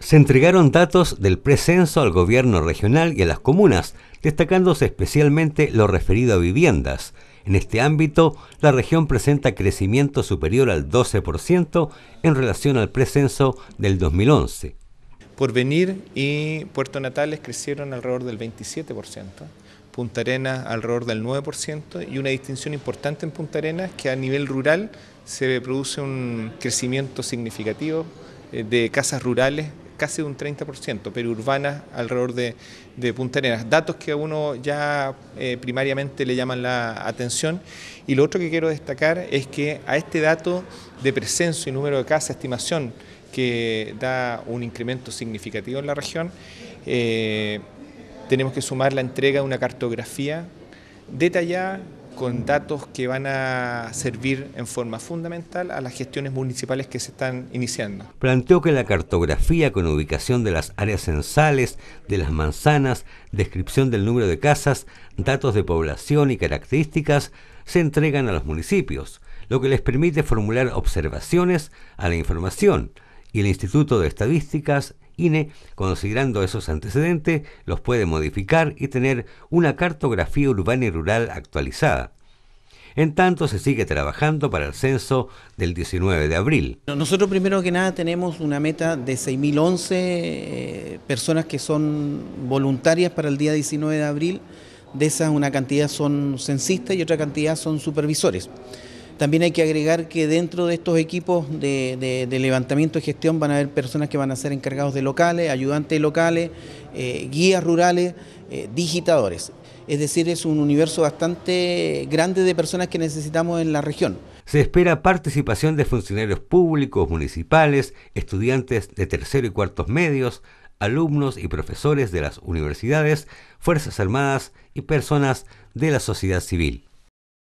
Se entregaron datos del precenso al gobierno regional y a las comunas, destacándose especialmente lo referido a viviendas. En este ámbito, la región presenta crecimiento superior al 12% en relación al presenso del 2011. Porvenir y Puerto Natales crecieron alrededor del 27%, Punta Arenas alrededor del 9% y una distinción importante en Punta Arenas que a nivel rural se produce un crecimiento significativo eh, de casas rurales casi un 30%, pero urbanas alrededor de, Punta Arenas. Datos que a uno ya eh, primariamente le llaman la atención. Y lo otro que quiero destacar es que a este dato de presencia y número de casas, estimación, que da un incremento significativo en la región, eh, tenemos que sumar la entrega de una cartografía detallada con datos que van a servir en forma fundamental a las gestiones municipales que se están iniciando. Planteó que la cartografía con ubicación de las áreas censales, de las manzanas, descripción del número de casas, datos de población y características se entregan a los municipios, lo que les permite formular observaciones a la información y el Instituto de Estadísticas INE, considerando esos antecedentes, los puede modificar y tener una cartografía urbana y rural actualizada. En tanto, se sigue trabajando para el censo del 19 de abril. Nosotros primero que nada tenemos una meta de 6.011 eh, personas que son voluntarias para el día 19 de abril. De esas una cantidad son censistas y otra cantidad son supervisores. También hay que agregar que dentro de estos equipos de, levantamiento y gestión van a haber personas que van a ser encargados de locales, ayudantes locales, eh, guías rurales, eh, digitadores. Es decir, es un universo bastante grande de personas que necesitamos en la región. Se espera participación de funcionarios públicos, municipales, estudiantes de tercero y cuartos medios, alumnos y profesores de las universidades, Fuerzas Armadas y personas de la sociedad civil.